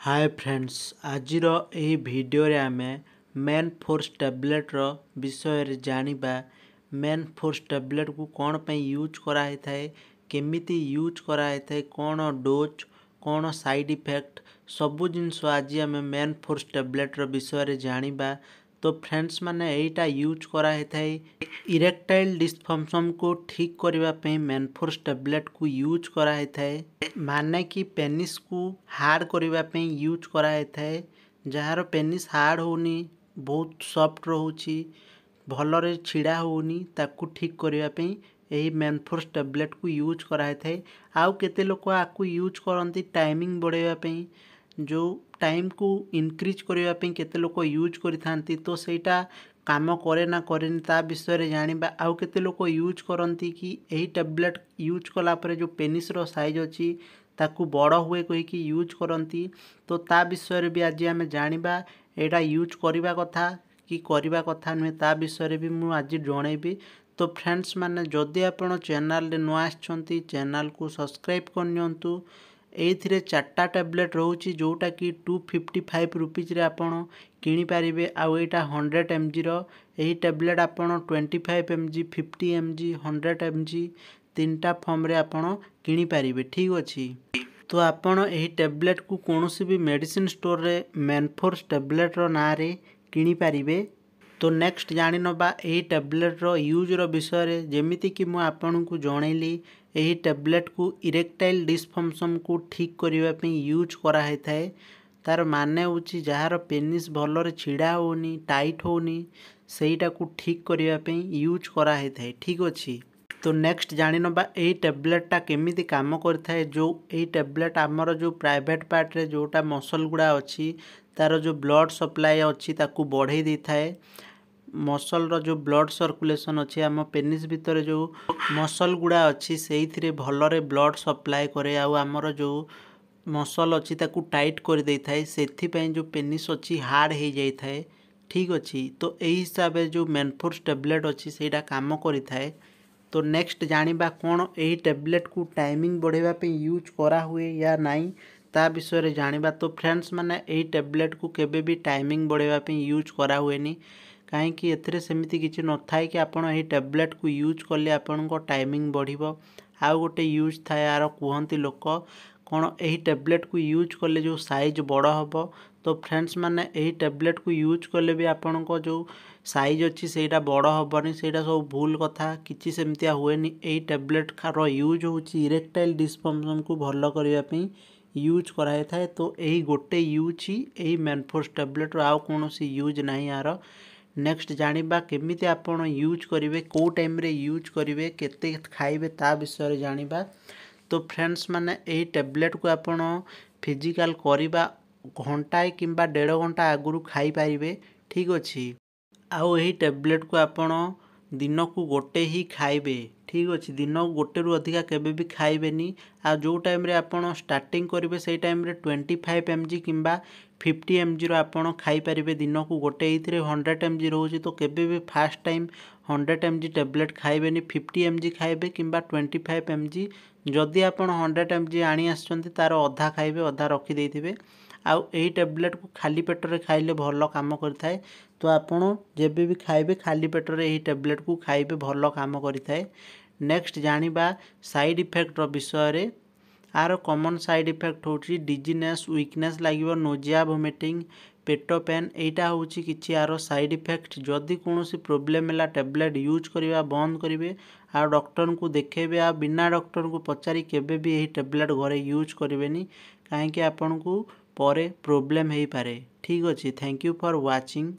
हाय friends आज video आम Manforce टैबलेट्र विषय जानवा मेन फोर्स टैबलेट को कौन पर यूज कराई थाए केमी यूज कराई थाए कौन डोज कौन सैड इफेक्ट सब जिनस आज आम मेन फोर्स टैबलेट्र विषय जानवा তো ଫ୍ରେଣ୍ଡସ୍ ମାନେ ଏଇଟା ୟୁଜ୍ କରାହେଇଥାଏ ଇରେକ୍ଟାଇଲ୍ ଡିସଫଙ୍କସନ୍କୁ ଠିକ୍ କରିବା ପାଇଁ ମେନ୍ଫୋର୍ସ ଟ୍ୟାବଲେଟ୍କୁ ୟୁଜ୍ କରାହେଇଥାଏ ମାନେ କି ପେନିସ୍କୁ ହାର୍ଡ଼ କରିବା ପାଇଁ ୟୁଜ୍ କରାହେଇଥାଏ ଯାହାର ପେନିସ୍ ହାର୍ଡ଼ ହେଉନି ବହୁତ ସଫ୍ଟ ରହୁଛି ଭଲରେ ଛିଡ଼ା ହେଉନି ତାକୁ ଠିକ୍ କରିବା ପାଇଁ ଏହି ମେନ୍ଫୋର୍ସ ଟ୍ୟାବଲେଟ୍କୁ ୟୁଜ୍ କରାହେଇଥାଏ ଆଉ କେତେ ଲୋକ ଆକୁ ୟୁଜ୍ କରନ୍ତି ଟାଇମିଂ ବଢ଼େଇବା ପାଇଁ जो टाइम को इनक्रिज करने के लोक यूज करो से कम कै ना कैन ता विषय जाणी आउ के लोक यूज करती कि यही टैबलेट यूज कला जो पेनिस सैज अच्छी ताकि बड़ हुए कहीकि यूज करती तो ता विषय भी आज आम जाणी एटा यूज करवा कथा कि करवा कथा नुहे विषय भी मुझे आज जनईबी तो फ्रेंड्स मैंने जदि आप चेल नुआ आ चेल को सब्सक्राइब करनी ଏଇଥିରେ ଚାରିଟା ଟ୍ୟାବଲେଟ୍ ରହୁଛି ଯେଉଁଟାକି ଟୁ ଫିଫ୍ଟି ଫାଇଭ୍ ରୁପିଜ୍ରେ ଆପଣ କିଣିପାରିବେ ଆଉ ଏଇଟା ହଣ୍ଡ୍ରେଡ଼୍ ଏମ୍ଜିର ଏହି ଟ୍ୟାବଲେଟ୍ ଆପଣ twenty five MG fifty MG hundred MG ତିନିଟା ଫର୍ମରେ ଆପଣ କିଣିପାରିବେ ଠିକ୍ ଅଛି ତ ଆପଣ ଏହି ଟ୍ୟାବଲେଟ୍କୁ କୌଣସି ବି ମେଡ଼ିସିନ୍ ଷ୍ଟୋର୍ରେ ମେନ୍ଫୋର୍ସ ଟ୍ୟାବଲେଟ୍ର ନାଁରେ କିଣିପାରିବେ ତ ନେକ୍ସଟ ଜାଣିନେବା ଏହି ଟ୍ୟାବଲେଟ୍ର ୟୁଜ୍ର ବିଷୟରେ ଯେମିତିକି ମୁଁ ଆପଣଙ୍କୁ ଜଣେଇଲି ଏହି ଟ୍ୟାବଲେଟ୍କୁ ଇରେକ୍ଟାଇଲ୍ ଡିସଫଙ୍କସନ୍କୁ ଠିକ୍ କରିବା ପାଇଁ ୟୁଜ୍ କରାହେଇଥାଏ ତା'ର ମାନେ ହେଉଛି ଯାହାର ପେନିସ୍ ଭଲରେ ଛିଡ଼ା ହେଉନି ଟାଇଟ୍ ହେଉନି ସେଇଟାକୁ ଠିକ୍ କରିବା ପାଇଁ ୟୁଜ୍ କରାହେଇଥାଏ ଠିକ୍ ଅଛି ତ ନେକ୍ସଟ ଜାଣିନେବା ଏଇ ଟ୍ୟାବଲେଟ୍ଟା କେମିତି କାମ କରିଥାଏ ଯେଉଁ ଏଇ ଟ୍ୟାବଲେଟ୍ ଆମର ଯେଉଁ ପ୍ରାଇଭେଟ୍ ପାର୍ଟରେ ଯେଉଁଟା ମସଲ୍ ଗୁଡ଼ା ଅଛି ତା'ର ଯେଉଁ ବ୍ଲଡ଼ ସପ୍ଲାଏ ଅଛି ତାକୁ ବଢ଼େଇ ଦେଇଥାଏ ମସଲ୍ର ଯେଉଁ ବ୍ଲଡ଼୍ ସର୍କୁଲେସନ୍ ଅଛି ଆମ ପେନିସ୍ ଭିତରେ ଯେଉଁ ମସଲ୍ ଗୁଡ଼ା ଅଛି ସେଇଥିରେ ଭଲରେ ବ୍ଲଡ଼୍ ସପ୍ଲାଏ କରେ ଆଉ ଆମର ଯେଉଁ ମସଲ୍ ଅଛି ତାକୁ ଟାଇଟ୍ କରିଦେଇଥାଏ ସେଥିପାଇଁ ଯେଉଁ ପେନିସ୍ ଅଛି ହାର୍ଡ଼ ହେଇଯାଇଥାଏ ଠିକ୍ ଅଛି ତ ଏହି ହିସାବରେ ଯେଉଁ ମେନ୍ଫୋର୍ସ ଟ୍ୟାବ୍ଲେଟ୍ ଅଛି ସେଇଟା କାମ କରିଥାଏ ତ ନେକ୍ସଟ ଜାଣିବା କ'ଣ ଏହି ଟ୍ୟାବ୍ଲେଟ୍କୁ ଟାଇମିଂ ବଢ଼େଇବା ପାଇଁ ୟୁଜ୍ କରାହୁଏ ୟା ନାହିଁ ତା ବିଷୟରେ ଜାଣିବା ତ ଫ୍ରେଣ୍ଡସ୍ ମାନେ ଏହି ଟ୍ୟାବ୍ଲେଟ୍କୁ କେବେ ବି ଟାଇମିଂ ବଢ଼େଇବା ପାଇଁ ୟୁଜ୍ କରାହୁଏନି कहीं सेमती कि न था कि आप टेबलेट को यूज कले आप टाइमिंग बढ़ो आउ गोटे यूज था यार कहती लोक कौन यही टैबलेट को यूज कले जो सैज बड़ हम तो फ्रेंड्स मैंने टैबलेट को यूज कले भी आपण को जो सैज अच्छी से बड़ हेनी से सब भूल कथा किसी सेमती हुए नहीं रूज यूज इरेक्टाइल डिस्फंक्शन को भल करने यूज कराई तो यही गोटे यूज ही मेनफोर्स टैबलेट रो कौन यूज ना यार ନେକ୍ସଟ ଜାଣିବା କେମିତି ଆପଣ ୟୁଜ୍ କରିବେ କେଉଁ ଟାଇମ୍ରେ ୟୁଜ୍ କରିବେ କେତେ ଖାଇବେ ତା ବିଷୟରେ ଜାଣିବା ତ ଫ୍ରେଣ୍ଡସ୍ ମାନେ ଏହି ଟ୍ୟାବଲେଟ୍କୁ ଆପଣ ଫିଜିକାଲ୍ କରିବା ଘଣ୍ଟାଏ କିମ୍ବା ଦେଢ଼ ଘଣ୍ଟା ଆଗରୁ ଖାଇପାରିବେ ଠିକ୍ ଅଛି ଆଉ ଏହି ଟ୍ୟାବଲେଟ୍କୁ ଆପଣ ଦିନକୁ ଗୋଟେ ହିଁ ଖାଇବେ ଠିକ୍ ଅଛି ଦିନକୁ ଗୋଟେରୁ ଅଧିକା କେବେ ବି ଖାଇବେନି ଆଉ ଯେଉଁ ଟାଇମ୍ରେ ଆପଣ ଷ୍ଟାର୍ଟିଂ କରିବେ ସେଇ ଟାଇମ୍ରେ ଟ୍ୱେଣ୍ଟି ଫାଇଭ୍ ଏମ୍ ଜି କିମ୍ବା ଫିଫ୍ଟି ଏମ୍ଜିର ଆପଣ ଖାଇପାରିବେ ଦିନକୁ ଗୋଟେ ଏଇଥିରେ ହଣ୍ଡ୍ରେଡ଼ ଏମ୍ ଜି ରହୁଛି ତ କେବେ ବି first time hundred M G tablet ଖାଇବେନି ଫିଫ୍ଟି ଏମ୍ ଜି ଖାଇବେ କିମ୍ବା ଟ୍ୱେଣ୍ଟି ଫାଇଭ୍ ଏମ୍ ଜି ଯଦି ଆପଣ ହଣ୍ଡ୍ରେଡ଼୍ ଏମ୍ ଜି ଆଣି ଆସିଛନ୍ତି ତା'ର ଅଧା ଖାଇବେ ଅଧା ରଖିଦେଇଥିବେ ଆଉ ଏହି ଟ୍ୟାବ୍ଲେଟ୍କୁ ଖାଲି ପେଟରେ ଖାଇଲେ ଭଲ କାମ କରିଥାଏ ତ ଆପଣ ଯେବେ ବି ଖାଇବେ ଖାଲି ପେଟରେ ଏହି ଟ୍ୟାବ୍ଲେଟ୍କୁ ଖାଇବେ ଭଲ କାମ କରିଥାଏ ନେକ୍ସଟ୍ ଜାଣିବା ସାଇଡ଼୍ ଇଫେକ୍ଟର ବିଷୟରେ ଆର କମନ୍ ସାଇଡ଼୍ ଇଫେକ୍ଟ ହେଉଛି ଡିଜିନେସ୍ ୱିକନେସ୍ ଲାଗିବ ନୋଜିଆ ଭମିଟିଂ ପେଟ ପେନ୍ ଏଇଟା ହେଉଛି କିଛି ଆର ସାଇଡ଼୍ ଇଫେକ୍ଟ ଯଦି କୌଣସି ପ୍ରୋବ୍ଲେମ୍ ହେଲା ଟ୍ୟାବ୍ଲେଟ୍ ୟୁଜ୍ କରିବା ବନ୍ଦ କରିବେ ଆଉ ଡକ୍ଟରଙ୍କୁ ଦେଖେଇବେ ଆଉ ବିନା ଡକ୍ଟରଙ୍କୁ ପଚାରି କେବେ ବି ଏହି ଟ୍ୟାବ୍ଲେଟ୍ ଘରେ ୟୁଜ୍ କରିବେନି କାହିଁକି ଆପଣଙ୍କୁ ପରେ ପ୍ରୋବ୍ଲେମ୍ ହେଇପାରେ ଠିକ୍ ଅଛି ଥ୍ୟାଙ୍କ ୟୁ ଫର୍ ୱାଚିଂ